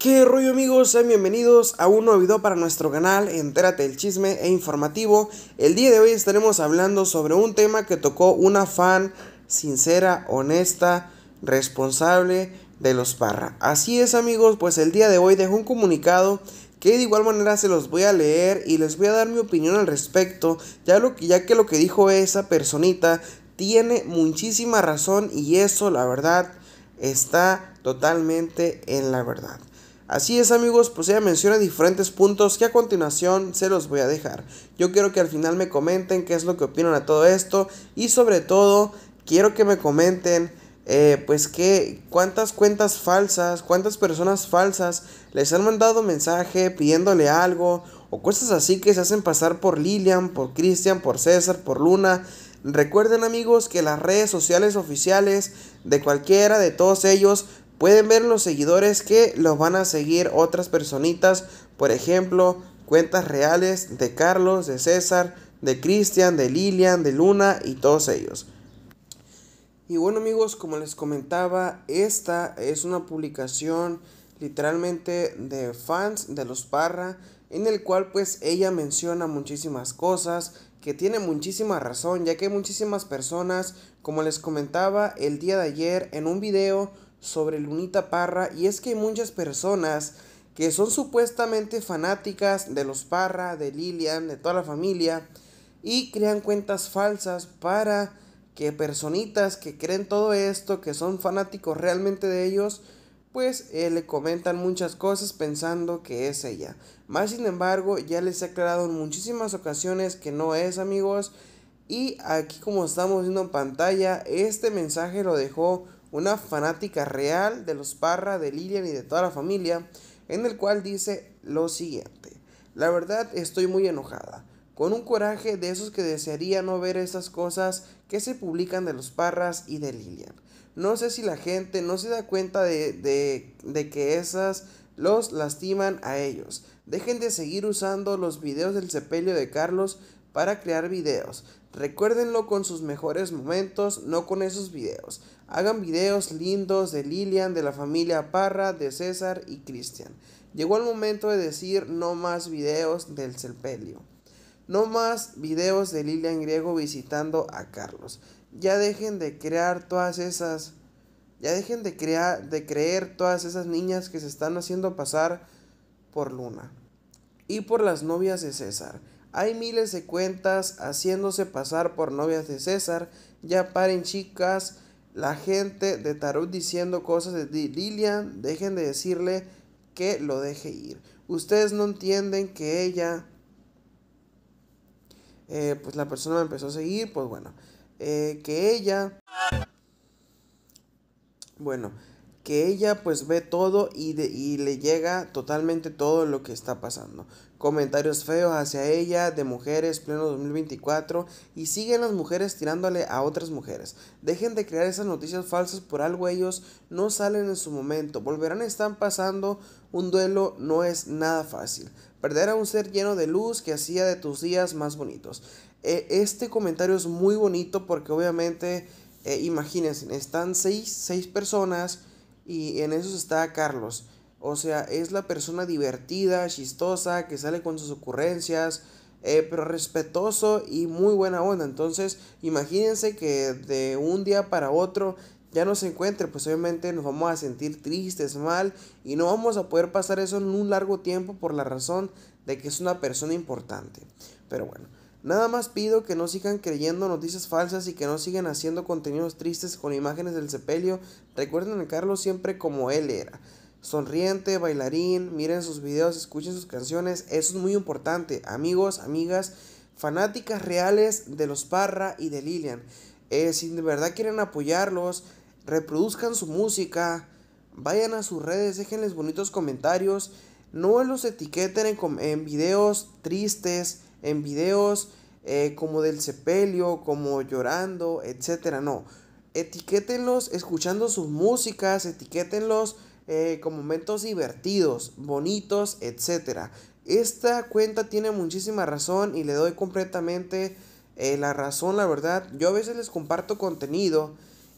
¿Qué rollo amigos? Sean bienvenidos a un nuevo video para nuestro canal Entérate el chisme e informativo. El día de hoy estaremos hablando sobre un tema que tocó una fan sincera, honesta, responsable de los Parra. Así es amigos, pues el día de hoy dejó un comunicado que de igual manera se los voy a leer y les voy a dar mi opinión al respecto, ya, lo, ya que lo que dijo esa personita tiene muchísima razón y eso la verdad está totalmente en la verdad. Así es amigos, pues ella menciona diferentes puntos que a continuación se los voy a dejar. Yo quiero que al final me comenten qué es lo que opinan a todo esto y sobre todo quiero que me comenten eh, pues que cuántas cuentas falsas, cuántas personas falsas les han mandado mensaje pidiéndole algo o cosas así que se hacen pasar por Lilian, por Cristian, por César, por Luna. Recuerden amigos que las redes sociales oficiales de cualquiera de todos ellos pueden ver los seguidores que los van a seguir otras personitas, por ejemplo, cuentas reales de Carlos, de César, de Cristian, de Lilian, de Luna y todos ellos. Y bueno amigos, como les comentaba, esta es una publicación literalmente de fans de los Parra, en el cual pues ella menciona muchísimas cosas, que tiene muchísima razón, ya que muchísimas personas, como les comentaba el día de ayer en un video, sobre Lunita Parra y es que hay muchas personas que son supuestamente fanáticas de los Parra, de Lilian, de toda la familia y crean cuentas falsas para que personitas que creen todo esto, que son fanáticos realmente de ellos, pues eh, le comentan muchas cosas pensando que es ella. Más sin embargo, ya les he aclarado en muchísimas ocasiones que no es amigos. Y aquí como estamos viendo en pantalla, este mensaje lo dejó una fanática real de los Parra, de Lilian y de toda la familia, en el cual dice lo siguiente. La verdad estoy muy enojada, con un coraje de esos que desearía no ver esas cosas que se publican de los Parras y de Lilian. No sé si la gente no se da cuenta de, de que esas los lastiman a ellos. Dejen de seguir usando los videos del sepelio de Carlos para crear videos. Recuérdenlo con sus mejores momentos, no con esos videos. Hagan videos lindos de Lilian, de la familia Parra, de César y Cristian. Llegó el momento de decir no más videos del celpelio... No más videos de Lilian Griego visitando a Carlos. Ya dejen de crear todas esas... Ya dejen de, crear, de creer todas esas niñas que se están haciendo pasar por Luna. Y por las novias de César. Hay miles de cuentas haciéndose pasar por novias de César, ya paren chicas, la gente de Tarot diciendo cosas de Lilian, dejen de decirle que lo deje ir. Ustedes no entienden que ella, eh, pues la persona me empezó a seguir, pues bueno, eh, que ella... Bueno, que ella pues ve todo y, de, y le llega totalmente todo lo que está pasando. Comentarios feos hacia ella de mujeres pleno 2024 y siguen las mujeres tirándole a otras mujeres. Dejen de crear esas noticias falsas por algo ellos no salen en su momento. Volverán están pasando un duelo no es nada fácil. Perder a un ser lleno de luz que hacía de tus días más bonitos. E, este comentario es muy bonito porque obviamente, eh, imagínense, están seis, seis personas y en eso está Carlos. O sea, es la persona divertida, chistosa, que sale con sus ocurrencias, eh, pero respetuoso y muy buena onda. Entonces, imagínense que de un día para otro ya no se encuentre, pues obviamente nos vamos a sentir tristes, mal, y no vamos a poder pasar eso en un largo tiempo por la razón de que es una persona importante. Pero bueno, Nada más pido que no sigan creyendo noticias falsas y que no sigan haciendo contenidos tristes con imágenes del sepelio. Recuerden a Carlos siempre como él era. Sonriente, bailarín, miren sus videos, escuchen sus canciones. Eso es muy importante. Amigos, amigas, fanáticas reales de los Parra y de Lilian. Eh, si de verdad quieren apoyarlos, reproduzcan su música, vayan a sus redes, déjenles bonitos comentarios. No los etiqueten en videos tristes en videos eh, como del sepelio, como llorando, etcétera. No, etiquétenlos escuchando sus músicas, etiquétenlos eh, con momentos divertidos, bonitos, etcétera. Esta cuenta tiene muchísima razón y le doy completamente eh, la razón, la verdad. Yo a veces les comparto contenido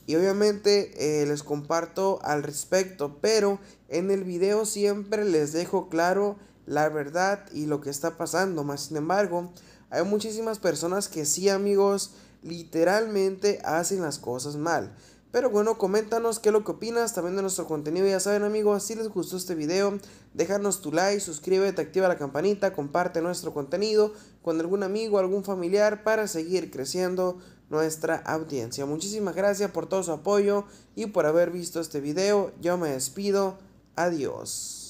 y obviamente les comparto al respecto, pero en el video siempre les dejo claro la verdad y lo que está pasando. Más sin embargo, hay muchísimas personas que sí, amigos, literalmente hacen las cosas mal. Pero bueno, coméntanos qué es lo que opinas también de nuestro contenido. Ya saben, amigos, si les gustó este video, déjanos tu like, suscríbete, activa la campanita, comparte nuestro contenido con algún amigo, algún familiar para seguir creciendo nuestra audiencia. Muchísimas gracias por todo su apoyo y por haber visto este video. Yo me despido. Adiós.